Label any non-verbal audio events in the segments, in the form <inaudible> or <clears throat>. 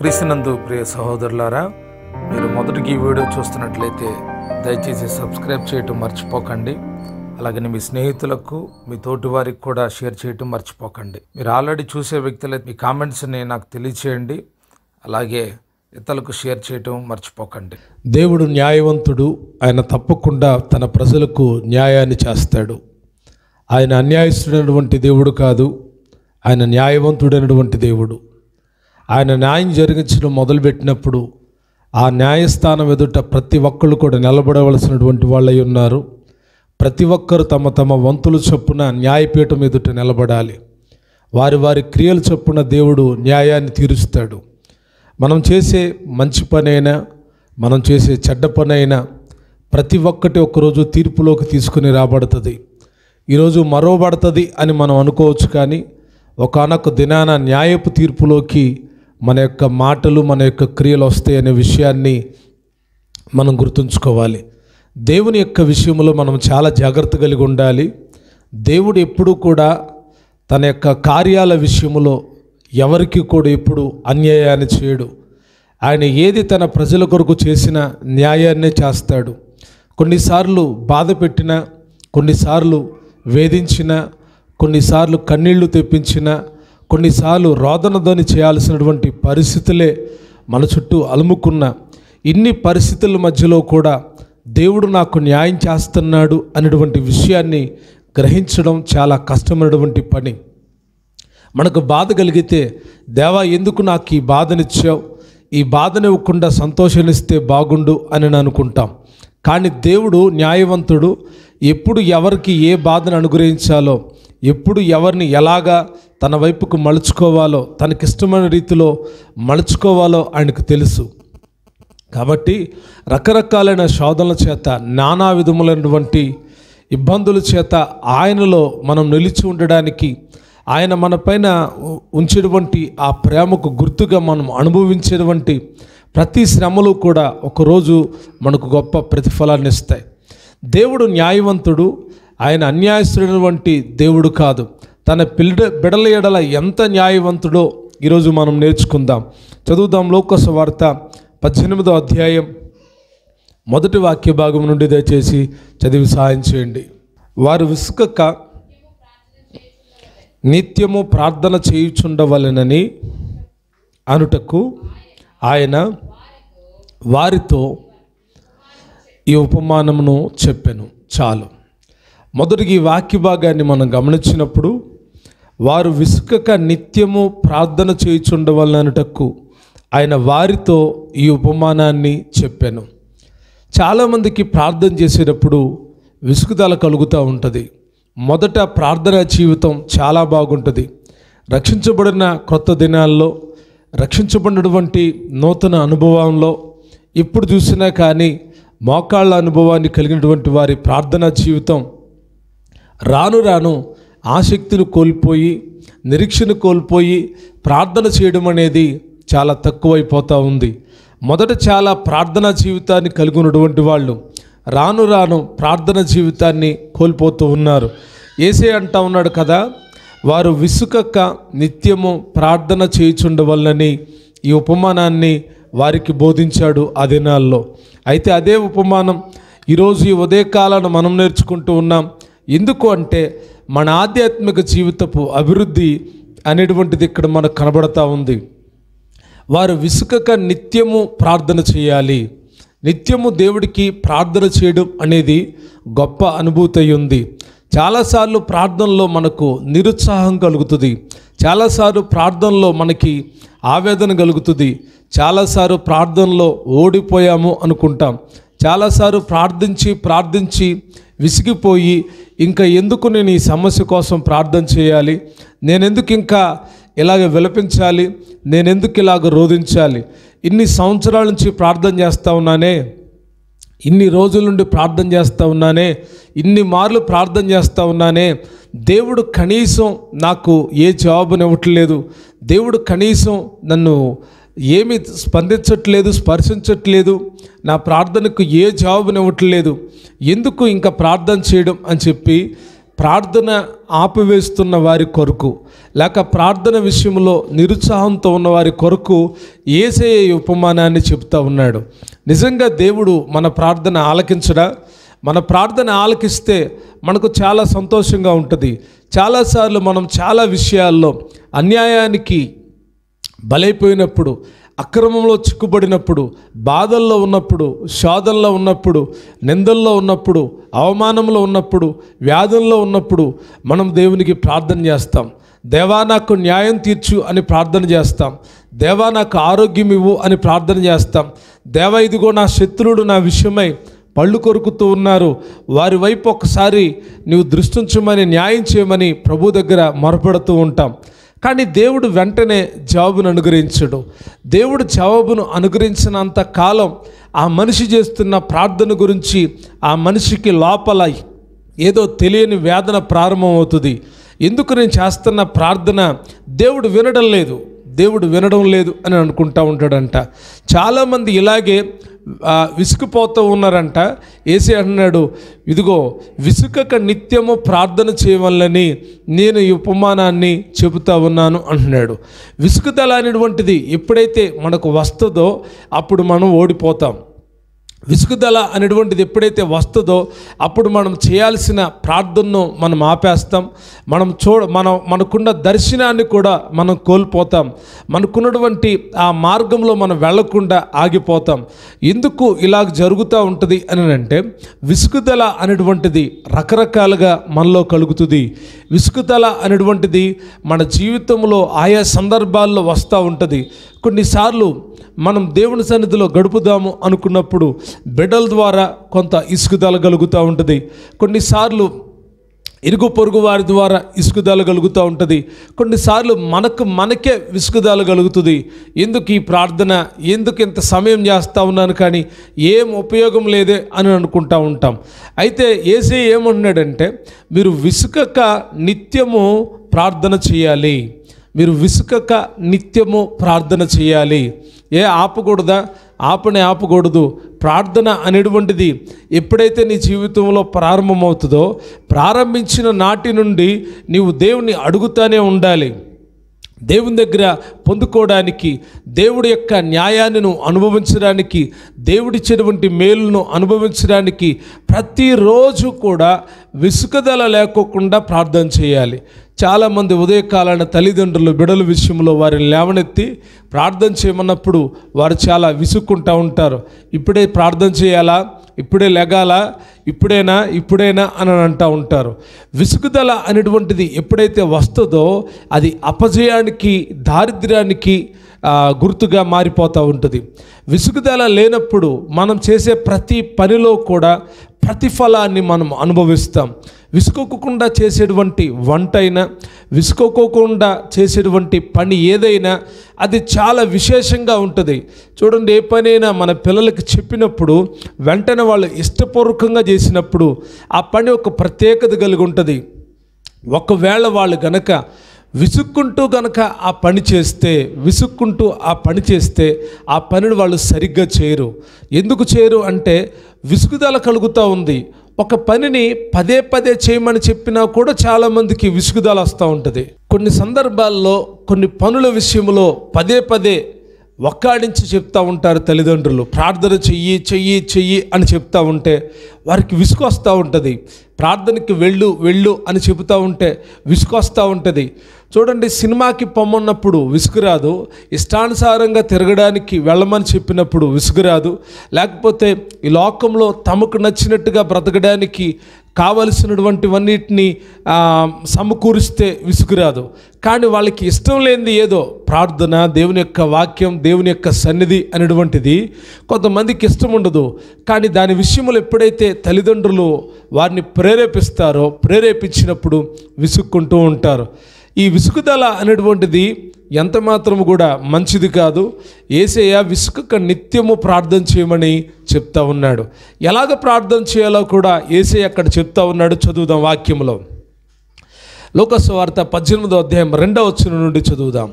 క్రీస్తునందు ప్రియ సహోదరులారా మీరు మొదటికి ఈ వీడియో చూస్తున్నట్లయితే దయచేసి సబ్స్క్రైబ్ చేయటం మర్చిపోకండి అలాగని మీ స్నేహితులకు మీ తోటి వారికి కూడా షేర్ చేయటం మర్చిపోకండి మీరు ఆల్రెడీ చూసే వ్యక్తులైతే మీ కామెంట్స్ని నాకు తెలియచేయండి అలాగే ఇతరులకు షేర్ చేయటం మర్చిపోకండి దేవుడు న్యాయవంతుడు ఆయన తప్పకుండా తన ప్రజలకు న్యాయాన్ని చేస్తాడు ఆయన అన్యాయస్తుడైనటువంటి దేవుడు కాదు ఆయన న్యాయవంతుడైనటువంటి దేవుడు ఆయన న్యాయం జరిగించడం మొదలుపెట్టినప్పుడు ఆ న్యాయస్థానం ఎదుట ప్రతి ఒక్కళ్ళు కూడా నిలబడవలసినటువంటి వాళ్ళై ఉన్నారు ప్రతి ఒక్కరు తమ తమ వంతులు చొప్పున న్యాయపీఠం ఎదుట నిలబడాలి వారి వారి క్రియలు చొప్పున దేవుడు న్యాయాన్ని తీరుస్తాడు మనం చేసే మంచి పనైనా మనం చేసే చెడ్డ పనైనా ప్రతి ఒక్కటి ఒకరోజు తీర్పులోకి తీసుకుని రాబడుతుంది ఈరోజు మరోబడుతుంది అని మనం అనుకోవచ్చు కానీ ఒకనొక దినాన న్యాయపు తీర్పులోకి మన యొక్క మాటలు మన యొక్క క్రియలు వస్తాయి అనే విషయాన్ని మనం గుర్తుంచుకోవాలి దేవుని యొక్క విషయంలో మనం చాలా జాగ్రత్త కలిగి ఉండాలి దేవుడు ఎప్పుడూ కూడా తన యొక్క కార్యాల విషయంలో ఎవరికి కూడా ఎప్పుడు అన్యాయాన్ని చేయడు ఆయన ఏది తన ప్రజల కొరకు చేసిన న్యాయాన్నే చేస్తాడు కొన్నిసార్లు బాధ పెట్టినా కొన్నిసార్లు వేధించిన కొన్నిసార్లు కన్నీళ్లు తెప్పించినా కొన్నిసార్లు రోదనధ్వని చేయాల్సినటువంటి పరిస్థితులే మన చుట్టూ అలుముకున్న ఇన్ని పరిస్థితుల మధ్యలో కూడా దేవుడు నాకు న్యాయం చేస్తున్నాడు అనేటువంటి విషయాన్ని గ్రహించడం చాలా కష్టమైనటువంటి పని మనకు బాధ కలిగితే దేవా ఎందుకు నాకు ఈ బాధనిచ్చావు ఈ బాధనివ్వకుండా సంతోషాన్నిస్తే బాగుండు అని అనుకుంటాం కానీ దేవుడు న్యాయవంతుడు ఎప్పుడు ఎవరికి ఏ బాధను అనుగ్రహించాలో ఎప్పుడు ఎవరిని ఎలాగా తన వైపుకు మలుచుకోవాలో తనకిష్టమైన రీతిలో మలుచుకోవాలో ఆయనకు తెలుసు కాబట్టి రకరకాలైన శోధనల చేత నానా విధములైనటువంటి ఇబ్బందుల చేత ఆయనలో మనం నిలిచి ఉండడానికి ఆయన మనపైన ఉంచేటువంటి ఆ ప్రేమకు గుర్తుగా మనం అనుభవించేటువంటి ప్రతి శ్రమలు కూడా ఒకరోజు మనకు గొప్ప ప్రతిఫలాన్ని ఇస్తాయి దేవుడు న్యాయవంతుడు ఆయన అన్యాయస్తుడైనటువంటి దేవుడు కాదు తన పిల్ల బిడల ఎడల ఎంత న్యాయవంతుడో ఈరోజు మనం నేర్చుకుందాం చదువుదాం లోకస వార్త పద్దెనిమిదో అధ్యాయం మొదటి వాక్య భాగం నుండి దయచేసి చదివి సహాయం చేయండి వారు విసుకక నిత్యము ప్రార్థన చేయుచుండవలెనని అనుటకు ఆయన వారితో ఈ ఉపమానమును చెప్పాను చాలు మొదటికి ఈ వాక్య భాగాన్ని మనం గమనించినప్పుడు వారు విసుకక నిత్యము ప్రార్థన చేయుచుండవలనటకు ఆయన వారితో ఈ ఉపమానాన్ని చెప్పాను చాలామందికి ప్రార్థన చేసేటప్పుడు విసుగుదల కలుగుతూ ఉంటుంది మొదట ప్రార్థన జీవితం చాలా బాగుంటుంది రక్షించబడిన క్రొత్త దినాల్లో రక్షించబడినటువంటి నూతన అనుభవంలో ఇప్పుడు చూసినా కానీ మోకాళ్ళ అనుభవాన్ని కలిగినటువంటి వారి ప్రార్థనా జీవితం రాను రాను ఆసక్తిని కోల్పోయి నిరీక్షణ కోల్పోయి ప్రార్థన చేయడం అనేది చాలా తక్కువైపోతూ ఉంది మొదట చాలా ప్రార్థనా జీవితాన్ని కలిగి ఉన్నటువంటి వాళ్ళు రాను రాను ప్రార్థన జీవితాన్ని కోల్పోతూ ఉన్నారు ఏసే అంటా ఉన్నాడు కదా వారు విసుకక్క నిత్యము ప్రార్థన చేయుచుండవల్లని ఈ ఉపమానాన్ని వారికి బోధించాడు ఆ దినాల్లో అయితే అదే ఉపమానం ఈరోజు ఈ ఉదయకాలను మనం నేర్చుకుంటూ ఉన్నాం ఎందుకు అంటే మన ఆధ్యాత్మిక జీవితపు అభివృద్ధి అనేటువంటిది ఇక్కడ మనకు కనబడతా ఉంది వారు విసుకక నిత్యము ప్రార్థన చేయాలి నిత్యము దేవుడికి ప్రార్థన చేయడం అనేది గొప్ప అనుభూతి ఉంది చాలాసార్లు ప్రార్థనలో మనకు నిరుత్సాహం కలుగుతుంది చాలాసార్లు ప్రార్థనలో మనకి ఆవేదన కలుగుతుంది చాలాసార్లు ప్రార్థనలో ఓడిపోయాము అనుకుంటాం చాలాసార్లు ప్రార్థించి ప్రార్థించి విసిగిపోయి ఇంకా ఎందుకు నేను ఈ సమస్య కోసం ప్రార్థన చేయాలి నేనెందుకు ఇంకా ఇలాగ విలపించాలి నేనెందుకు ఇలాగ రోధించాలి ఇన్ని సంవత్సరాల నుంచి ప్రార్థన చేస్తూ ఉన్నానే ఇన్ని రోజుల నుండి ప్రార్థన చేస్తూ ఉన్నానే ఇన్ని మార్లు ప్రార్థన చేస్తూ ఉన్నానే దేవుడు కనీసం నాకు ఏ జవాబునివ్వట్లేదు దేవుడు కనీసం నన్ను ఏమి స్పందించట్లేదు స్పర్శించట్లేదు నా ప్రార్థనకు ఏ జవాబునివ్వట్లేదు ఎందుకు ఇంకా ప్రార్థన చేయడం అని చెప్పి ప్రార్థన ఆపివేస్తున్న వారి కొరకు లేక ప్రార్థన విషయంలో నిరుత్సాహంతో ఉన్న వారి కొరకు ఏసే ఉపమానాన్ని చెప్తూ ఉన్నాడు నిజంగా దేవుడు మన ప్రార్థన ఆలకించడా మన ప్రార్థన ఆలకిస్తే మనకు చాలా సంతోషంగా ఉంటుంది చాలాసార్లు మనం చాలా విషయాల్లో అన్యాయానికి బలైపోయినప్పుడు అక్రమంలో చిక్కుబడినప్పుడు బాధల్లో ఉన్నప్పుడు శోధనలో ఉన్నప్పుడు నిందల్లో ఉన్నప్పుడు అవమానంలో ఉన్నప్పుడు వ్యాధంలో ఉన్నప్పుడు మనం దేవునికి ప్రార్థన చేస్తాం దేవా నాకు న్యాయం తీర్చు అని ప్రార్థన చేస్తాం దేవా నాకు ఆరోగ్యం ఇవ్వు అని ప్రార్థన చేస్తాం దేవ ఇదిగో నా శత్రువుడు నా విషయమై పళ్ళు కొరుకుతూ ఉన్నారు వారి వైపు ఒకసారి నీవు దృష్టించమని న్యాయం చేయమని ప్రభు దగ్గర మొరపెడుతూ ఉంటాం కానీ దేవుడు వెంటనే జవాబును అనుగ్రహించడు దేవుడు జవాబును అనుగ్రహించినంత కాలం ఆ మనిషి చేస్తున్న ప్రార్థన గురించి ఆ మనిషికి లోపల ఏదో తెలియని వేదన ప్రారంభమవుతుంది ఎందుకు నేను చేస్తున్న ప్రార్థన దేవుడు వినడం లేదు దేవుడు వినడం లేదు అని అనుకుంటా ఉంటాడంట చాలామంది ఇలాగే విసుకుపోతూ ఉన్నారంట ఏసి అంటున్నాడు ఇదిగో విసుకక నిత్యము ప్రార్థన చేయవల్లని నేను ఈ ఉపమానాన్ని చెబుతా ఉన్నాను అంటున్నాడు విసుకుదల అనేటువంటిది ఎప్పుడైతే మనకు వస్తుందో అప్పుడు మనం ఓడిపోతాం విసుగుదల అనేటువంటిది ఎప్పుడైతే వస్తుందో అప్పుడు మనం చేయాల్సిన ప్రార్థనను మనం ఆపేస్తాం మనం చూడ మనం మనకున్న దర్శనాన్ని కూడా మనం కోల్పోతాం మనకున్నటువంటి ఆ మార్గంలో మనం వెళ్లకుండా ఆగిపోతాం ఎందుకు ఇలా జరుగుతూ ఉంటుంది అని అంటే విసుగుదల అనేటువంటిది రకరకాలుగా మనలో కలుగుతుంది విసుగుదల అనేటువంటిది మన జీవితంలో ఆయా సందర్భాల్లో వస్తూ ఉంటుంది కొన్నిసార్లు మనం దేవుని సన్నిధిలో గడుపుదాము అనుకున్నప్పుడు బిడ్డల ద్వారా కొంత ఇసుకుదల కలుగుతూ ఉంటుంది కొన్నిసార్లు ఇరుగు పొరుగు వారి ద్వారా ఇసుకుదాలు కలుగుతూ ఉంటుంది కొన్నిసార్లు మనకు మనకే విసుగుదాలు కలుగుతుంది ఎందుకు ఈ ప్రార్థన ఎందుకు ఇంత సమయం చేస్తూ ఉన్నాను కానీ ఏం ఉపయోగం లేదే అని అనుకుంటూ ఉంటాం అయితే ఏసీ ఏమంటున్నాడంటే మీరు విసుకక నిత్యము ప్రార్థన చేయాలి మీరు విసుకక నిత్యము ప్రార్థన చేయాలి ఏ ఆపకూడదా ఆపని ఆపకూడదు ప్రార్థన అనేటువంటిది ఎప్పుడైతే నీ జీవితంలో ప్రారంభమవుతుందో ప్రారంభించిన నాటి నుండి నీవు దేవుని అడుగుతానే ఉండాలి దేవుని దగ్గర పొందుకోవడానికి దేవుడి యొక్క న్యాయాన్ని అనుభవించడానికి దేవుడిచ్చినటువంటి మేలును అనుభవించడానికి ప్రతిరోజు కూడా విసుకదల లేకోకుండా ప్రార్థన చేయాలి చాలామంది ఉదయకాలాన తల్లిదండ్రులు బిడల విషయంలో వారిని లేవనెత్తి ప్రార్థన చేయమన్నప్పుడు వారు చాలా విసుక్కుంటూ ఉంటారు ఇప్పుడే ప్రార్థన చేయాలా ఇప్పుడే లెగాల ఇప్పుడైనా ఇప్పుడైనా అని అంటూ ఉంటారు విసుగుదల అనేటువంటిది ఎప్పుడైతే వస్తుందో అది అపజయానికి దారిద్ర్యానికి గుర్తుగా మారిపోతూ ఉంటుంది విసుగుదల లేనప్పుడు మనం చేసే ప్రతి పనిలో కూడా ప్రతిఫలాన్ని మనం అనుభవిస్తాం విసుకోకుండా చేసేటువంటి వంట అయినా విసుకోకోకుండా చేసేటువంటి పని ఏదైనా అది చాలా విశేషంగా ఉంటుంది చూడండి ఏ పనైనా మన పిల్లలకి చెప్పినప్పుడు వెంటనే వాళ్ళు ఇష్టపూర్వకంగా చేసినప్పుడు ఆ పని ఒక ప్రత్యేకత కలిగి ఉంటుంది ఒకవేళ వాళ్ళు గనక విసుక్కుంటూ గనక ఆ పని చేస్తే విసుక్కుంటూ ఆ పని చేస్తే ఆ పనిని వాళ్ళు సరిగ్గా చేయరు ఎందుకు చేయరు అంటే విసుగుదల కలుగుతూ ఉంది ఒక పనిని పదే పదే చేయమని చెప్పినా కూడా చాలామందికి విసుగుదల వస్తూ ఉంటుంది కొన్ని సందర్భాల్లో కొన్ని పనుల విషయంలో పదే పదే ఒక్కాడించి చెప్తూ ఉంటారు తల్లిదండ్రులు ప్రార్థన చెయ్యి చెయ్యి చెయ్యి అని చెప్తూ ఉంటే వారికి విసుగు వస్తూ ఉంటుంది ప్రార్థనకి వెళ్ళు వెళ్ళు అని చెబుతూ ఉంటే విసుగు వస్తూ ఉంటుంది చూడండి సినిమాకి పొమ్మన్నప్పుడు విసుగురాదు ఇష్టానుసారంగా తిరగడానికి వెళ్ళమని చెప్పినప్పుడు విసుగురాదు లేకపోతే ఈ లోకంలో తమకు నచ్చినట్టుగా బ్రతకడానికి కావలసినటువంటివన్నిటిని సమకూరిస్తే విసుగురాదు కానీ వాళ్ళకి ఇష్టం లేనిది ఏదో ప్రార్థన దేవుని యొక్క వాక్యం దేవుని యొక్క సన్నిధి అనేటువంటిది కొంతమందికి ఇష్టం ఉండదు కానీ దాని విషయంలో ఎప్పుడైతే తల్లిదండ్రులు వారిని ప్రేరేపిస్తారో ప్రేరేపించినప్పుడు విసుక్కుంటూ ఉంటారు ఈ విసుగుదల అనేటువంటిది ఎంత మాత్రం కూడా మంచిది కాదు ఏసయ్య విసుక నిత్యము ప్రార్థన చేయమని చెప్తా ఉన్నాడు ఎలాగ ప్రార్థన చేయాలో కూడా ఏసయ్య అక్కడ చెప్తా ఉన్నాడు చదువుదాం వాక్యంలో లోకస్వార్త పద్దెనిమిదో అధ్యాయం రెండవ వచ్చిన నుండి చదువుదాం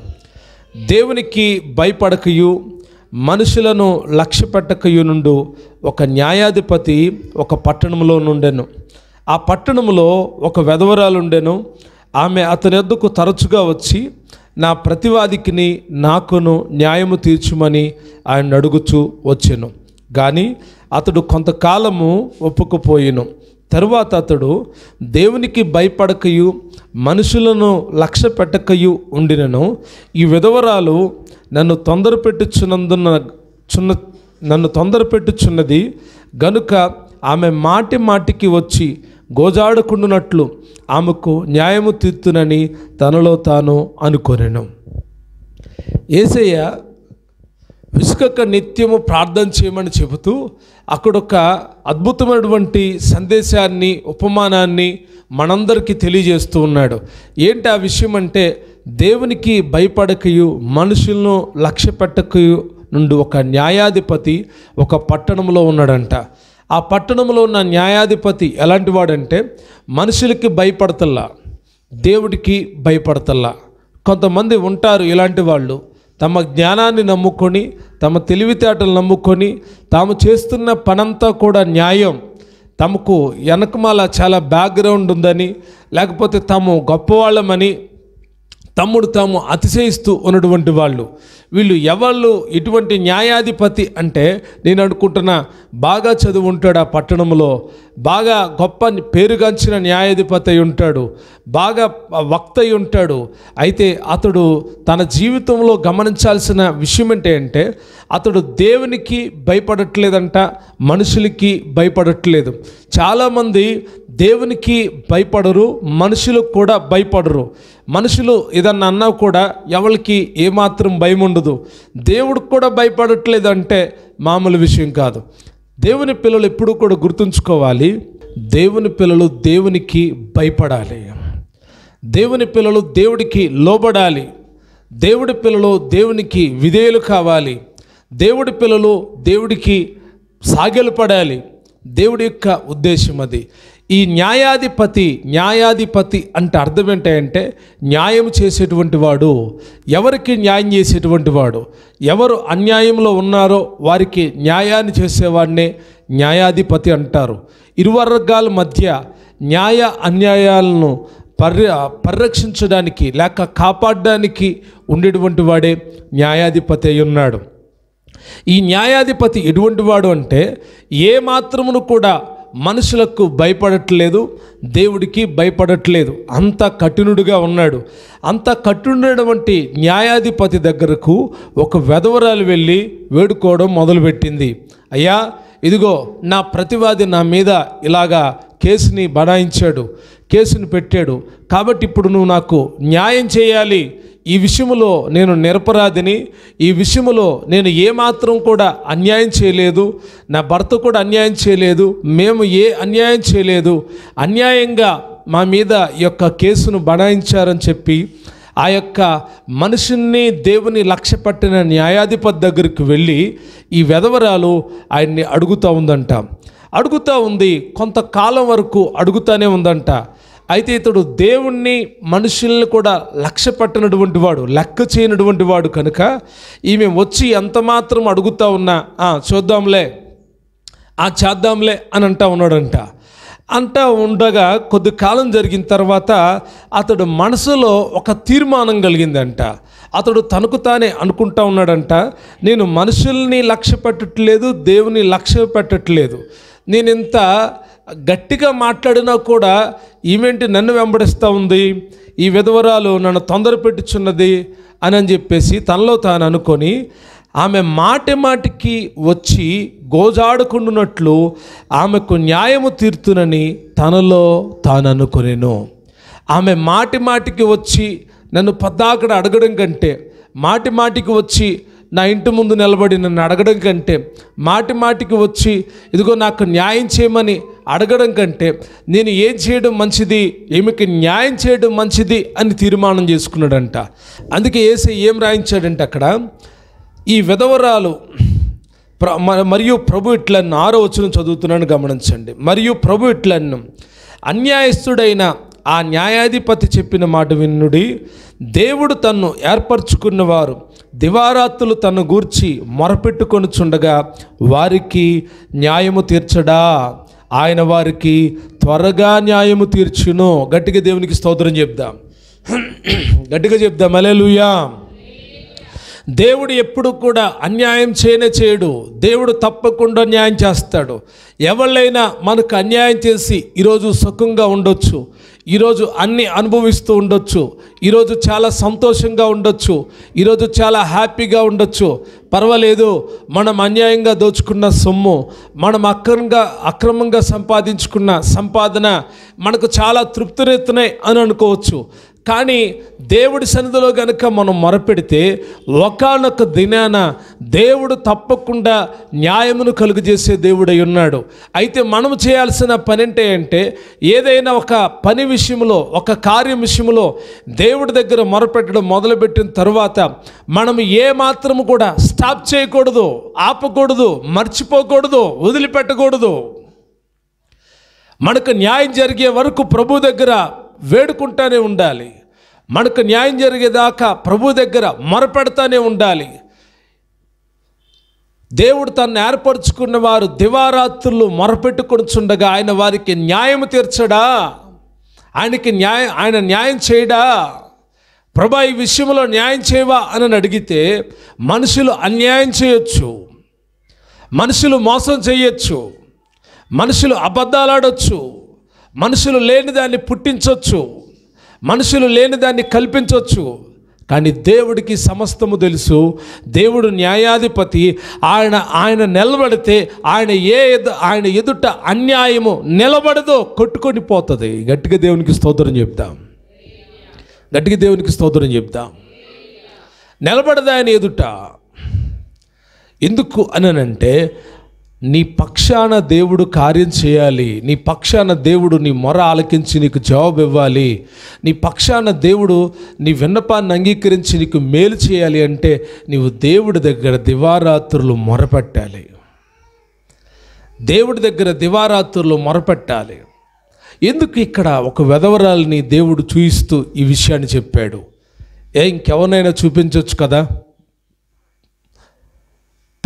దేవునికి భయపడకయు మనుషులను లక్ష్య పెట్టకయు నుండు ఒక న్యాయాధిపతి ఒక పట్టణంలో నుండెను ఆ పట్టణంలో ఒక వెధవరాలు ఉండెను ఆమె అతని వద్దకు తరచుగా వచ్చి నా ప్రతివాదికిని నాకును న్యాయము తీర్చుమని ఆయన అడుగుచూ వచ్చాను కానీ అతడు కొంతకాలము ఒప్పుకుపోయిను తరువాత అతడు దేవునికి భయపడకయు మనుషులను లక్ష్య పెట్టకయు ఉండినను ఈ విధవరాలు నన్ను తొందర పెట్టుచున్నందున్న చున్న నన్ను తొందర పెట్టుచున్నది గనుక ఆమె మాటి మాటికి వచ్చి గోజాడుకుండునట్లు ఆమెకు న్యాయము తీర్తునని తనలో తాను అనుకోనను ఏసయ్య విసుకక నిత్యము ప్రార్థన చేయమని చెబుతూ అక్కడొక అద్భుతమైనటువంటి సందేశాన్ని ఉపమానాన్ని మనందరికీ తెలియజేస్తూ ఉన్నాడు ఏంటి ఆ విషయం అంటే దేవునికి భయపడకయు మనుషులను లక్ష్య పెట్టకయు నుండి ఒక న్యాయాధిపతి ఒక పట్టణంలో ఉన్నాడంట ఆ పట్టణంలో ఉన్న న్యాయాధిపతి ఎలాంటి వాడంటే మనుషులకి భయపడతల్లా దేవుడికి భయపడతల్లా కొంతమంది ఉంటారు ఇలాంటి వాళ్ళు తమ జ్ఞానాన్ని నమ్ముకొని తమ తెలివితేటలు నమ్ముకొని తాము చేస్తున్న పనంతా కూడా న్యాయం తమకు వెనకమాల చాలా బ్యాక్గ్రౌండ్ ఉందని లేకపోతే తాము గొప్పవాళ్ళమని తమ్ముడు తాము అతిశయిస్తూ ఉన్నటువంటి వాళ్ళు వీళ్ళు ఎవళ్ళు ఇటువంటి న్యాయాధిపతి అంటే నేను అనుకుంటున్నా బాగా చదువు ఉంటాడు ఆ పట్టణంలో బాగా గొప్ప పేరుగాంచిన న్యాయాధిపతి అయి ఉంటాడు బాగా వక్త అయి ఉంటాడు అయితే అతడు తన జీవితంలో గమనించాల్సిన విషయం ఏంటంటే అతడు దేవునికి భయపడట్లేదంట మనుషులకి భయపడట్లేదు చాలామంది దేవునికి భయపడరు మనుషులకు కూడా భయపడరు మనుషులు ఏదన్నా అన్నా కూడా ఎవరికి ఏమాత్రం భయం ఉండదు దేవుడికి కూడా భయపడట్లేదు అంటే మామూలు విషయం కాదు దేవుని పిల్లలు ఎప్పుడూ కూడా గుర్తుంచుకోవాలి దేవుని పిల్లలు దేవునికి భయపడాలి దేవుని పిల్లలు దేవుడికి లోబడాలి దేవుడి పిల్లలు దేవునికి విధేయులు కావాలి దేవుడి పిల్లలు దేవుడికి సాగిలపడాలి దేవుడి యొక్క ఉద్దేశం అది ఈ న్యాయాధిపతి న్యాయాధిపతి అంటే అర్థం ఏంటంటే న్యాయం చేసేటువంటి వాడు ఎవరికి న్యాయం చేసేటువంటి వాడు ఎవరు అన్యాయంలో ఉన్నారో వారికి న్యాయాన్ని చేసేవాడినే న్యాయాధిపతి అంటారు ఇరువర్గాల మధ్య న్యాయ అన్యాయాలను పర్య పరిరక్షించడానికి లేక కాపాడడానికి ఉండేటువంటి వాడే న్యాయాధిపతి అయి ఉన్నాడు ఈ న్యాయాధిపతి ఎటువంటి వాడు అంటే ఏ మాత్రమును కూడా మనుషులకు భయపడట్లేదు దేవుడికి భయపడట్లేదు అంత కఠినుడిగా ఉన్నాడు అంత కఠినటువంటి న్యాయాధిపతి దగ్గరకు ఒక వెధవరాలు వెళ్ళి వేడుకోవడం మొదలుపెట్టింది అయ్యా ఇదిగో నా ప్రతివాది నా మీద ఇలాగా కేసుని బనాయించాడు కేసుని పెట్టాడు కాబట్టి ఇప్పుడు నువ్వు నాకు న్యాయం చేయాలి ఈ విషయంలో నేను నిరపరాధిని ఈ విషయంలో నేను ఏమాత్రం కూడా అన్యాయం చేయలేదు నా భర్త కూడా అన్యాయం చేయలేదు మేము ఏ అన్యాయం చేయలేదు అన్యాయంగా మా మీద ఈ యొక్క కేసును బనాయించారని చెప్పి ఆ యొక్క మనుషుల్ని దేవుని లక్ష్య పట్టిన న్యాయాధిపతి దగ్గరికి వెళ్ళి ఈ వెధవరాలు ఆయన్ని అడుగుతూ ఉందంట అడుగుతూ ఉంది కొంతకాలం వరకు అడుగుతూనే ఉందంట అయితే ఇతడు దేవుణ్ణి మనుషుల్ని కూడా లక్ష్య పట్టినటువంటి వాడు లెక్క చేయనటువంటి వాడు కనుక ఈమె వచ్చి ఎంత మాత్రం అడుగుతా ఉన్నా చూద్దాంలే ఆ చేద్దాంలే అని అంటా ఉన్నాడంట అంటా ఉండగా కొద్ది కాలం జరిగిన తర్వాత అతడు మనసులో ఒక తీర్మానం కలిగిందంట అతడు తనకు తానే అనుకుంటా ఉన్నాడంట నేను మనుషుల్ని లక్ష్య పెట్టట్లేదు దేవుని లక్ష్య పెట్టట్లేదు నేనింత గట్టిగా మాట్లాడినా కూడా ఈమెంటి నన్ను వెంబడిస్తూ ఉంది ఈ విధవరాలు నన్ను తొందర పెట్టుచున్నది అని అని చెప్పేసి తనలో తాను అనుకొని ఆమె మాటి మాటికి వచ్చి గోజాడుకుండునట్లు ఆమెకు న్యాయము తీర్తునని తనలో తాను అనుకునేను ఆమె మాటి మాటికి వచ్చి నన్ను పద్దాకడ అడగడం కంటే మాటి మాటికి వచ్చి నా ఇంటి ముందు నిలబడి నన్ను అడగడం కంటే మాటి మాటికి వచ్చి ఇదిగో నాకు న్యాయం చేయమని అడగడం కంటే నేను ఏం చేయడం మంచిది ఈమెకి న్యాయం చేయడం మంచిది అని తీర్మానం చేసుకున్నాడంట అందుకే ఏసే ఏం రాయించాడంటే అక్కడ ఈ విధవరాలు మరియు ప్రభు ఇట్లన్ను ఆరో వచ్చిన చదువుతున్నాను గమనించండి మరియు ప్రభు ఇట్లన్ను అన్యాయస్తుడైన ఆ న్యాయాధిపతి చెప్పిన మాట విన్నుడి దేవుడు తన్ను ఏర్పరచుకున్నవారు దివారాత్రులు తను గూర్చి చుండగా వారికి న్యాయము తీర్చడా ఆయన వారికి త్వరగా న్యాయము తీర్చును గట్టిగా దేవునికి స్తోత్రం చెప్దాం <clears throat> గట్టిగా చెప్దాం లూయా దేవుడు ఎప్పుడు కూడా అన్యాయం చేయనే చేయడు దేవుడు తప్పకుండా న్యాయం చేస్తాడు ఎవళ్ళైనా మనకు అన్యాయం చేసి ఈరోజు సుఖంగా ఉండొచ్చు ఈరోజు అన్నీ అనుభవిస్తూ ఉండొచ్చు ఈరోజు చాలా సంతోషంగా ఉండొచ్చు ఈరోజు చాలా హ్యాపీగా ఉండొచ్చు పర్వాలేదు మనం అన్యాయంగా దోచుకున్న సొమ్ము మనం అక్రమంగా అక్రమంగా సంపాదించుకున్న సంపాదన మనకు చాలా తృప్తినెత్తున్నాయి అని అనుకోవచ్చు కానీ దేవుడి సన్నిధిలో కనుక మనం మొరపెడితే ఒకనొక దినాన దేవుడు తప్పకుండా న్యాయమును కలుగజేసే దేవుడై ఉన్నాడు అయితే మనం చేయాల్సిన పని అంటే అంటే ఏదైనా ఒక పని విషయంలో ఒక కార్యం విషయంలో దేవుడి దగ్గర మొరపెట్టడం మొదలుపెట్టిన తర్వాత మనం ఏ మాత్రము కూడా స్టాప్ చేయకూడదు ఆపకూడదు మర్చిపోకూడదు వదిలిపెట్టకూడదు మనకు న్యాయం జరిగే వరకు ప్రభు దగ్గర వేడుకుంటూనే ఉండాలి మనకు న్యాయం జరిగేదాకా ప్రభు దగ్గర మొరపెడతానే ఉండాలి దేవుడు తను ఏర్పరచుకున్న వారు దివారాత్రులు చుండగా ఆయన వారికి న్యాయం తీర్చడా ఆయనకి న్యాయం ఆయన న్యాయం చేయడా ప్రభా ఈ విషయంలో న్యాయం చేయవా అని అడిగితే మనుషులు అన్యాయం చేయొచ్చు మనుషులు మోసం చేయొచ్చు మనుషులు ఆడొచ్చు మనుషులు లేని దాన్ని పుట్టించవచ్చు మనుషులు లేని దాన్ని కల్పించవచ్చు కానీ దేవుడికి సమస్తము తెలుసు దేవుడు న్యాయాధిపతి ఆయన ఆయన నిలబడితే ఆయన ఏ ఆయన ఎదుట అన్యాయము నిలబడదో కొట్టుకొని పోతుంది గట్టిగా దేవునికి స్తోత్రం చెప్తాం గట్టిగా దేవునికి స్తోత్రం చెప్తాం నిలబడదా ఆయన ఎదుట ఎందుకు అనంటే నీ పక్షాన దేవుడు కార్యం చేయాలి నీ పక్షాన దేవుడు నీ మొర ఆలకించి నీకు జవాబు ఇవ్వాలి నీ పక్షాన దేవుడు నీ విన్నపాన్ని అంగీకరించి నీకు మేలు చేయాలి అంటే నీవు దేవుడి దగ్గర దివారాత్రులు మొరపెట్టాలి దేవుడి దగ్గర దివారాత్రులు మొరపెట్టాలి ఎందుకు ఇక్కడ ఒక వెధవరాలని దేవుడు చూయిస్తూ ఈ విషయాన్ని చెప్పాడు ఏ ఇంకెవరినైనా చూపించవచ్చు కదా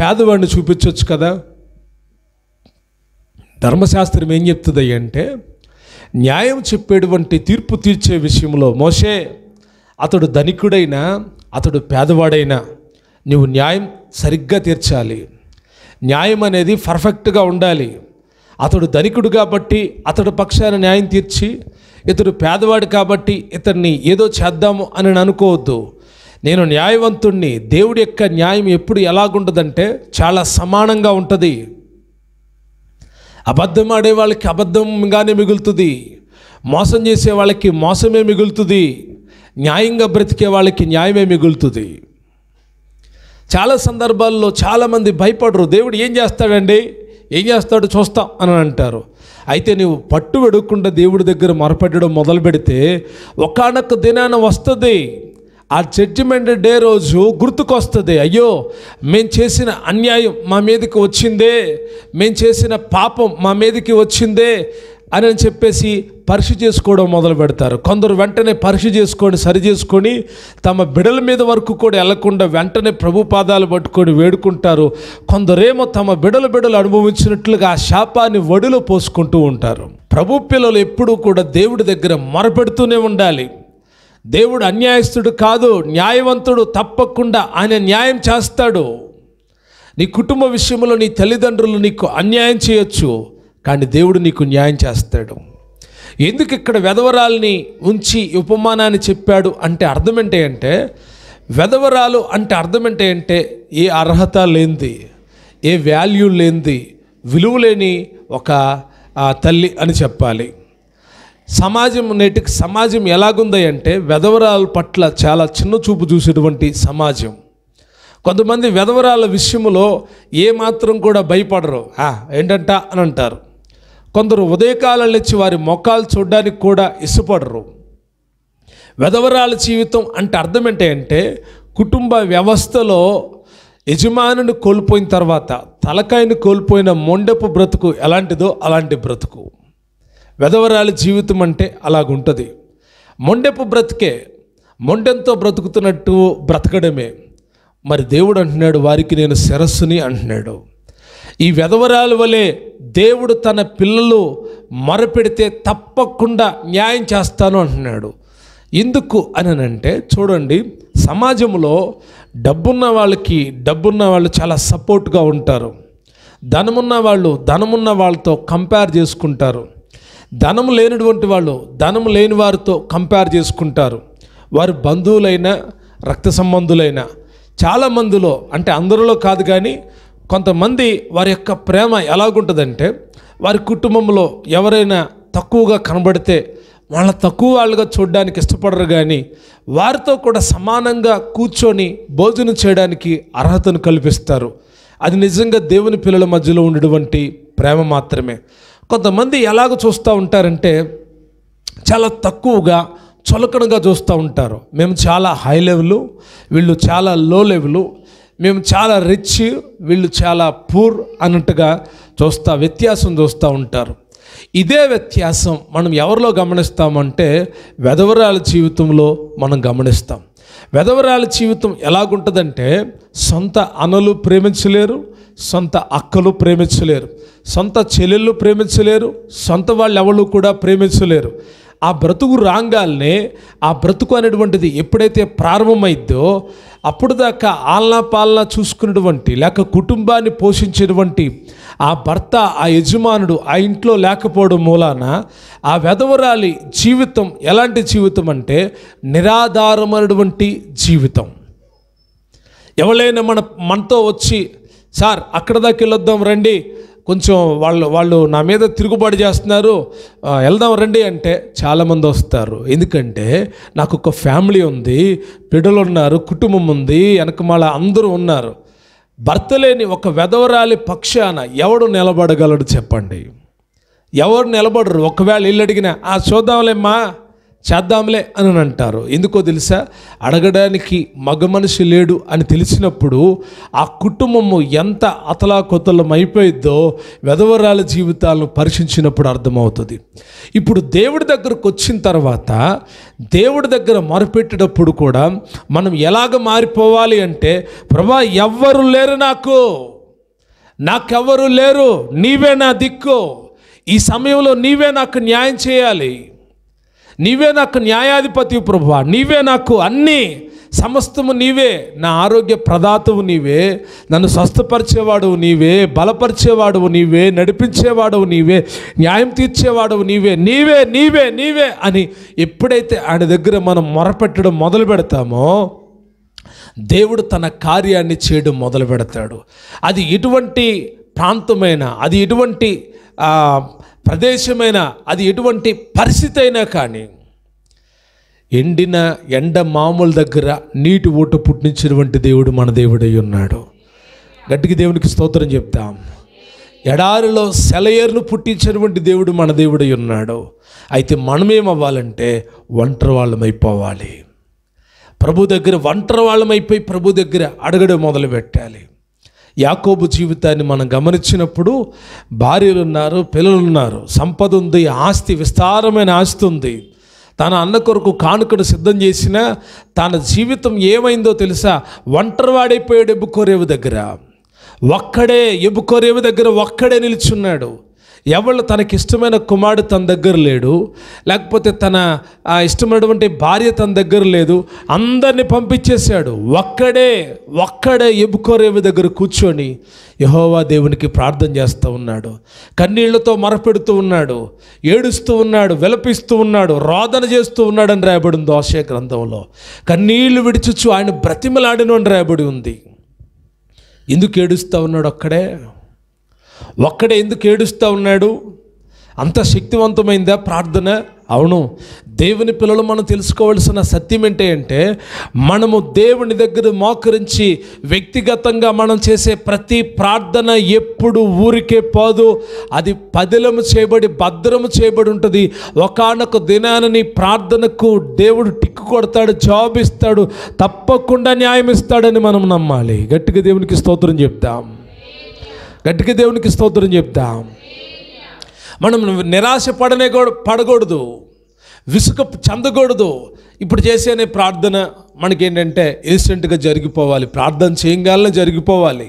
పేదవాడిని చూపించవచ్చు కదా ధర్మశాస్త్రం ఏం చెప్తుంది అంటే న్యాయం చెప్పేటువంటి తీర్పు తీర్చే విషయంలో మోసే అతడు ధనికుడైనా అతడు పేదవాడైనా నువ్వు న్యాయం సరిగ్గా తీర్చాలి న్యాయం అనేది పర్ఫెక్ట్గా ఉండాలి అతడు ధనికుడు కాబట్టి అతడు పక్షాన న్యాయం తీర్చి ఇతడు పేదవాడు కాబట్టి ఇతన్ని ఏదో చేద్దాము అని అనుకోవద్దు నేను న్యాయవంతుణ్ణి దేవుడి యొక్క న్యాయం ఎప్పుడు ఎలాగుంటుందంటే చాలా సమానంగా ఉంటుంది అబద్ధం ఆడే వాళ్ళకి అబద్ధంగానే మిగులుతుంది మోసం చేసే వాళ్ళకి మోసమే మిగులుతుంది న్యాయంగా బ్రతికే వాళ్ళకి న్యాయమే మిగులుతుంది చాలా సందర్భాల్లో చాలామంది భయపడరు దేవుడు ఏం చేస్తాడండి ఏం చేస్తాడు చూస్తాం అని అంటారు అయితే నీవు పట్టు వెడకుండా దేవుడి దగ్గర మొరపెట్టడం మొదలు పెడితే ఒకనొక దినాన వస్తుంది ఆ జడ్జిమెంట్ డే రోజు గుర్తుకొస్తుంది అయ్యో మేము చేసిన అన్యాయం మా మీదకి వచ్చిందే మేము చేసిన పాపం మా మీదకి వచ్చిందే అని అని చెప్పేసి పరీక్ష చేసుకోవడం మొదలు పెడతారు కొందరు వెంటనే పరీక్ష చేసుకొని సరి చేసుకొని తమ బిడల మీద వరకు కూడా వెళ్లకుండా వెంటనే ప్రభు పాదాలు పట్టుకొని వేడుకుంటారు కొందరేమో తమ బిడలు బిడలు అనుభవించినట్లుగా ఆ శాపాన్ని వడిలో పోసుకుంటూ ఉంటారు ప్రభు పిల్లలు ఎప్పుడూ కూడా దేవుడి దగ్గర మొరపెడుతూనే ఉండాలి దేవుడు అన్యాయస్తుడు కాదు న్యాయవంతుడు తప్పకుండా ఆయన న్యాయం చేస్తాడు నీ కుటుంబ విషయంలో నీ తల్లిదండ్రులు నీకు అన్యాయం చేయొచ్చు కానీ దేవుడు నీకు న్యాయం చేస్తాడు ఎందుకు ఇక్కడ వెధవరాల్ని ఉంచి ఉపమానాన్ని చెప్పాడు అంటే అర్థం ఏంటి అంటే వెధవరాలు అంటే అర్థం ఏంటి అంటే ఏ అర్హత లేనిది ఏ వాల్యూ లేనిది విలువ లేని ఒక తల్లి అని చెప్పాలి సమాజం నేటికి సమాజం ఎలాగుంది అంటే వెధవరాల పట్ల చాలా చిన్న చూపు చూసేటువంటి సమాజం కొంతమంది వెధవరాల విషయంలో ఏమాత్రం కూడా భయపడరు ఏంటంట అని అంటారు కొందరు ఉదయకాలం వారి మొఖాలు చూడడానికి కూడా ఇష్టపడరు వెధవరాల జీవితం అంటే అర్థం ఏంటంటే కుటుంబ వ్యవస్థలో యజమానుని కోల్పోయిన తర్వాత తలకాయని కోల్పోయిన మొండపు బ్రతుకు ఎలాంటిదో అలాంటి బ్రతుకు వెధవరాలి జీవితం అంటే అలాగుంటుంది మొండెపు బ్రతికే మొండెంతో బ్రతుకుతున్నట్టు బ్రతకడమే మరి దేవుడు అంటున్నాడు వారికి నేను శిరస్సుని అంటున్నాడు ఈ వెధవరాల వలె దేవుడు తన పిల్లలు మరపెడితే తప్పకుండా న్యాయం చేస్తాను అంటున్నాడు ఎందుకు అని అంటే చూడండి సమాజంలో డబ్బున్న వాళ్ళకి డబ్బున్న వాళ్ళు చాలా సపోర్ట్గా ఉంటారు ధనమున్న వాళ్ళు ధనమున్న వాళ్ళతో కంపేర్ చేసుకుంటారు ధనం లేనటువంటి వాళ్ళు ధనం లేని వారితో కంపేర్ చేసుకుంటారు వారు బంధువులైనా రక్త సంబంధులైనా చాలామందిలో అంటే అందరిలో కాదు కానీ కొంతమంది వారి యొక్క ప్రేమ ఎలాగుంటుందంటే వారి కుటుంబంలో ఎవరైనా తక్కువగా కనబడితే వాళ్ళ తక్కువ వాళ్ళుగా చూడడానికి ఇష్టపడరు కానీ వారితో కూడా సమానంగా కూర్చొని భోజనం చేయడానికి అర్హతను కల్పిస్తారు అది నిజంగా దేవుని పిల్లల మధ్యలో ఉండేటువంటి ప్రేమ మాత్రమే కొంతమంది ఎలాగ చూస్తూ ఉంటారంటే చాలా తక్కువగా చులకనగా చూస్తూ ఉంటారు మేము చాలా హై లెవెలు వీళ్ళు చాలా లో లెవెలు మేము చాలా రిచ్ వీళ్ళు చాలా పూర్ అన్నట్టుగా చూస్తా వ్యత్యాసం చూస్తూ ఉంటారు ఇదే వ్యత్యాసం మనం ఎవరిలో గమనిస్తామంటే వెధవరాల జీవితంలో మనం గమనిస్తాం వెధవరాల జీవితం ఎలాగుంటుందంటే సొంత అనలు ప్రేమించలేరు సొంత అక్కలు ప్రేమించలేరు సొంత చెల్లెళ్ళు ప్రేమించలేరు సొంత వాళ్ళు ఎవరు కూడా ప్రేమించలేరు ఆ బ్రతుకు రాగాల్నే ఆ బ్రతుకు అనేటువంటిది ఎప్పుడైతే ప్రారంభమైద్దో అప్పుడు దాకా ఆల్నా పాలనా చూసుకునేటువంటి లేక కుటుంబాన్ని పోషించేటువంటి ఆ భర్త ఆ యజమానుడు ఆ ఇంట్లో లేకపోవడం మూలాన ఆ వెధవరాలి జీవితం ఎలాంటి జీవితం అంటే నిరాధారమైనటువంటి జీవితం ఎవరైనా మన మనతో వచ్చి సార్ అక్కడ దాకా వెళ్ళొద్దాం రండి కొంచెం వాళ్ళు వాళ్ళు నా మీద తిరుగుబాటు చేస్తున్నారు వెళ్దాం రండి అంటే చాలామంది వస్తారు ఎందుకంటే నాకు ఒక ఫ్యామిలీ ఉంది పిడలు ఉన్నారు కుటుంబం ఉంది వెనకమాల అందరూ ఉన్నారు భర్త లేని ఒక వెదవరాలి పక్షాన ఎవడు నిలబడగలడు చెప్పండి ఎవరు నిలబడరు ఒకవేళ ఇల్లు అడిగినా ఆ చూద్దాంలేమ్మా చేద్దాంలే అని అంటారు ఎందుకో తెలుసా అడగడానికి మగ మనిషి లేడు అని తెలిసినప్పుడు ఆ కుటుంబము ఎంత అతలాకొతలం అయిపోయిద్దో వెధవరాల జీవితాలను పరీక్షించినప్పుడు అర్థమవుతుంది ఇప్పుడు దేవుడి దగ్గరకు వచ్చిన తర్వాత దేవుడి దగ్గర మొరపెట్టేటప్పుడు కూడా మనం ఎలాగ మారిపోవాలి అంటే ప్రభా ఎవ్వరు లేరు నాకు నాకెవ్వరు లేరు నీవే నా దిక్కు ఈ సమయంలో నీవే నాకు న్యాయం చేయాలి నీవే నాకు న్యాయాధిపతి ప్రభు నీవే నాకు అన్నీ సమస్తము నీవే నా ఆరోగ్య ప్రదాతవు నీవే నన్ను స్వస్థపరిచేవాడు నీవే బలపరిచేవాడు నీవే నడిపించేవాడు నీవే న్యాయం తీర్చేవాడు నీవే నీవే నీవే నీవే అని ఎప్పుడైతే ఆయన దగ్గర మనం మొరపెట్టడం మొదలు పెడతామో దేవుడు తన కార్యాన్ని చేయడం మొదలు పెడతాడు అది ఎటువంటి ప్రాంతమైన అది ఎటువంటి ప్రదేశమైన అది ఎటువంటి పరిస్థితి అయినా కానీ ఎండిన ఎండ మామూలు దగ్గర నీటి ఊట పుట్టించినటువంటి దేవుడు మన దేవుడై ఉన్నాడు గట్టికి దేవునికి స్తోత్రం చెప్తాం ఎడారిలో సెలయేర్లు పుట్టించినటువంటి దేవుడు మన దేవుడై ఉన్నాడు అయితే మనమేమవ్వాలంటే ఒంటరి వాళ్ళమైపోవాలి ప్రభు దగ్గర ఒంటరి వాళ్ళమైపోయి ప్రభు దగ్గర అడగడం మొదలు పెట్టాలి యాకోబు జీవితాన్ని మనం గమనించినప్పుడు భార్యలు ఉన్నారు పిల్లలు ఉన్నారు సంపద ఉంది ఆస్తి విస్తారమైన ఆస్తి ఉంది తన అన్న కొరకు కానుకను సిద్ధం చేసిన తన జీవితం ఏమైందో తెలుసా ఒంటరివాడైపోయాడు ఎబ్బుకోరేవు దగ్గర ఒక్కడే ఎబ్బుకోరేవు దగ్గర ఒక్కడే నిలుచున్నాడు ఎవళ్ళు తనకిష్టమైన కుమారుడు తన దగ్గర లేడు లేకపోతే తన ఇష్టమైనటువంటి భార్య తన దగ్గర లేదు అందరినీ పంపించేశాడు ఒక్కడే ఒక్కడే ఎబుకోరేవి దగ్గర కూర్చొని యహోవా దేవునికి ప్రార్థన చేస్తూ ఉన్నాడు కన్నీళ్లతో మరపెడుతూ ఉన్నాడు ఏడుస్తూ ఉన్నాడు విలపిస్తూ ఉన్నాడు రోదన చేస్తూ ఉన్నాడు అని ఉంది ఆశయ గ్రంథంలో కన్నీళ్లు విడిచుచ్చు ఆయన బ్రతిమలాడిన అని రాయబడి ఉంది ఎందుకు ఏడుస్తూ ఉన్నాడు ఒక్కడే ఒక్కడే ఎందుకు ఏడుస్తూ ఉన్నాడు అంత శక్తివంతమైందా ప్రార్థన అవును దేవుని పిల్లలు మనం తెలుసుకోవాల్సిన సత్యం ఏంటి అంటే మనము దేవుని దగ్గర మోకరించి వ్యక్తిగతంగా మనం చేసే ప్రతి ప్రార్థన ఎప్పుడు ఊరికే పోదు అది పదిలము చేయబడి భద్రము చేయబడి ఉంటుంది ఒకనొక దినాన్ని ప్రార్థనకు దేవుడు టిక్కు కొడతాడు జాబ్ ఇస్తాడు తప్పకుండా న్యాయం ఇస్తాడని మనం నమ్మాలి గట్టిగా దేవునికి స్తోత్రం చెప్తాం గట్టిక దేవునికి స్తోత్రం చెప్తాం మనం నిరాశ పడనే పడకూడదు విసుక చెందకూడదు ఇప్పుడు చేసేనే ప్రార్థన మనకేంటంటే ఇన్స్టెంట్గా జరిగిపోవాలి ప్రార్థన చేయంగానే జరిగిపోవాలి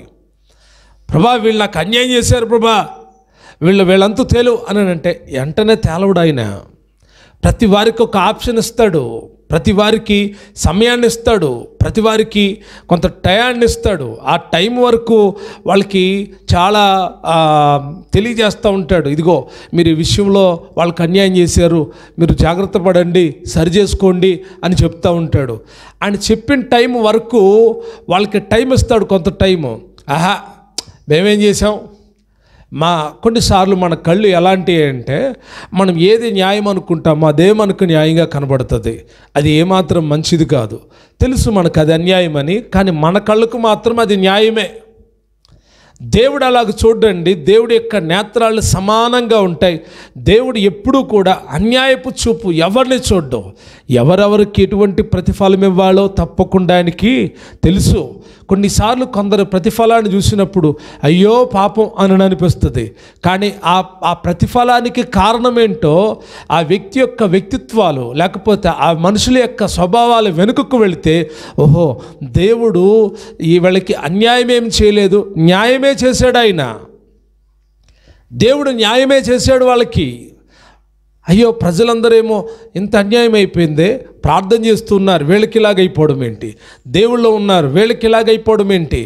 ప్రభా వీళ్ళు నాకు అన్యాయం చేశారు ప్రభా వీళ్ళు వీళ్ళంతా తేలు అని అంటే వెంటనే తేలవుడు ఆయన ప్రతి వారికి ఒక ఆప్షన్ ఇస్తాడు ప్రతి వారికి సమయాన్ని ఇస్తాడు ప్రతి వారికి కొంత టయాన్ని ఇస్తాడు ఆ టైం వరకు వాళ్ళకి చాలా తెలియజేస్తూ ఉంటాడు ఇదిగో మీరు ఈ విషయంలో వాళ్ళకి అన్యాయం చేశారు మీరు జాగ్రత్త పడండి సరి చేసుకోండి అని చెప్తూ ఉంటాడు ఆయన చెప్పిన టైం వరకు వాళ్ళకి టైం ఇస్తాడు కొంత టైము ఆహా మేమేం చేసాం మా కొన్నిసార్లు మన కళ్ళు ఎలాంటి అంటే మనం ఏది న్యాయం అనుకుంటామో అదే మనకు న్యాయంగా కనబడుతుంది అది ఏమాత్రం మంచిది కాదు తెలుసు మనకు అది అన్యాయమని కానీ మన కళ్ళకు మాత్రం అది న్యాయమే దేవుడు అలాగ చూడండి దేవుడి యొక్క నేత్రాలు సమానంగా ఉంటాయి దేవుడు ఎప్పుడూ కూడా అన్యాయపు చూపు ఎవరిని చూడడం ఎవరెవరికి ఎటువంటి ప్రతిఫలం ఇవ్వాలో తప్పకుండా ఆయనకి తెలుసు కొన్నిసార్లు కొందరు ప్రతిఫలాన్ని చూసినప్పుడు అయ్యో పాపం అని అనిపిస్తుంది కానీ ఆ ఆ ప్రతిఫలానికి కారణమేంటో ఆ వ్యక్తి యొక్క వ్యక్తిత్వాలు లేకపోతే ఆ మనుషుల యొక్క స్వభావాలు వెనుకకు వెళితే ఓహో దేవుడు ఈ వీళ్ళకి అన్యాయం చేయలేదు న్యాయమే న్యాయమే చేశాడు ఆయన దేవుడు న్యాయమే చేశాడు వాళ్ళకి అయ్యో ప్రజలందరేమో ఇంత అన్యాయం అయిపోయిందే ప్రార్థన చేస్తున్నారు వేళకిలాగైపోవడం ఏంటి దేవుళ్ళు ఉన్నారు వేళకిలాగైపోవడం ఏంటి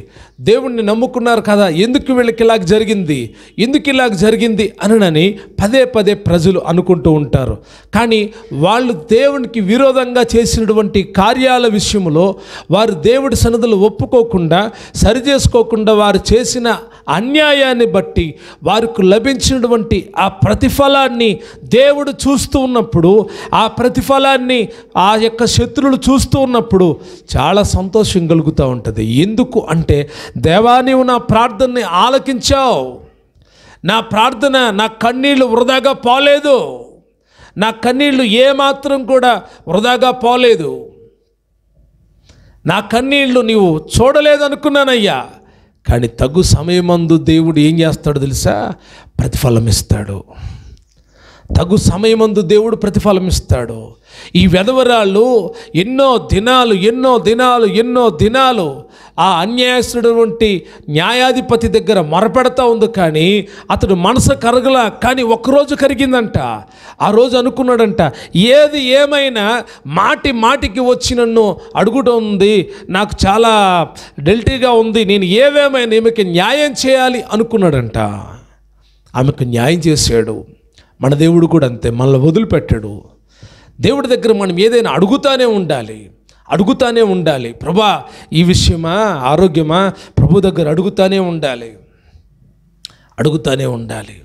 దేవుణ్ణి నమ్ముకున్నారు కదా ఎందుకు వీళ్ళకిలాగ జరిగింది ఎందుకు ఇలాగ జరిగింది అనని పదే పదే ప్రజలు అనుకుంటూ ఉంటారు కానీ వాళ్ళు దేవునికి విరోధంగా చేసినటువంటి కార్యాల విషయంలో వారు దేవుడి సన్నదులు ఒప్పుకోకుండా సరిచేసుకోకుండా వారు చేసిన అన్యాయాన్ని బట్టి వారికి లభించినటువంటి ఆ ప్రతిఫలాన్ని దేవుడు చూస్తూ ఉన్నప్పుడు ఆ ప్రతిఫలాన్ని ఆ యొక్క శత్రువులు చూస్తూ ఉన్నప్పుడు చాలా సంతోషం కలుగుతూ ఉంటుంది ఎందుకు అంటే దేవా నీవు నా ప్రార్థనని ఆలకించావు నా ప్రార్థన నా కన్నీళ్ళు వృధాగా పోలేదు నా కన్నీళ్ళు ఏమాత్రం కూడా వృధాగా పోలేదు నా కన్నీళ్ళు నీవు చూడలేదనుకున్నానయ్యా కానీ తగు సమయమందు దేవుడు ఏం చేస్తాడో తెలుసా ప్రతిఫలం ఇస్తాడు తగు సమయమందు దేవుడు ప్రతిఫలం ఇస్తాడు ఈ వెధవరాళ్ళు ఎన్నో దినాలు ఎన్నో దినాలు ఎన్నో దినాలు ఆ అన్యాయస్తుడు వంటి న్యాయాధిపతి దగ్గర మొరపెడతా ఉంది కానీ అతడు మనసు కరగల కానీ ఒకరోజు కరిగిందంట ఆ రోజు అనుకున్నాడంట ఏది ఏమైనా మాటి మాటికి వచ్చి నన్ను అడుగుట ఉంది నాకు చాలా డెల్టీగా ఉంది నేను ఏవేమైనా ఈమెకి న్యాయం చేయాలి అనుకున్నాడంట ఆమెకు న్యాయం చేశాడు మన దేవుడు కూడా అంతే మనల్ని వదిలిపెట్టాడు దేవుడి దగ్గర మనం ఏదైనా అడుగుతానే ఉండాలి అడుగుతానే ఉండాలి ప్రభా ఈ విషయమా ఆరోగ్యమా ప్రభు దగ్గర అడుగుతానే ఉండాలి అడుగుతానే ఉండాలి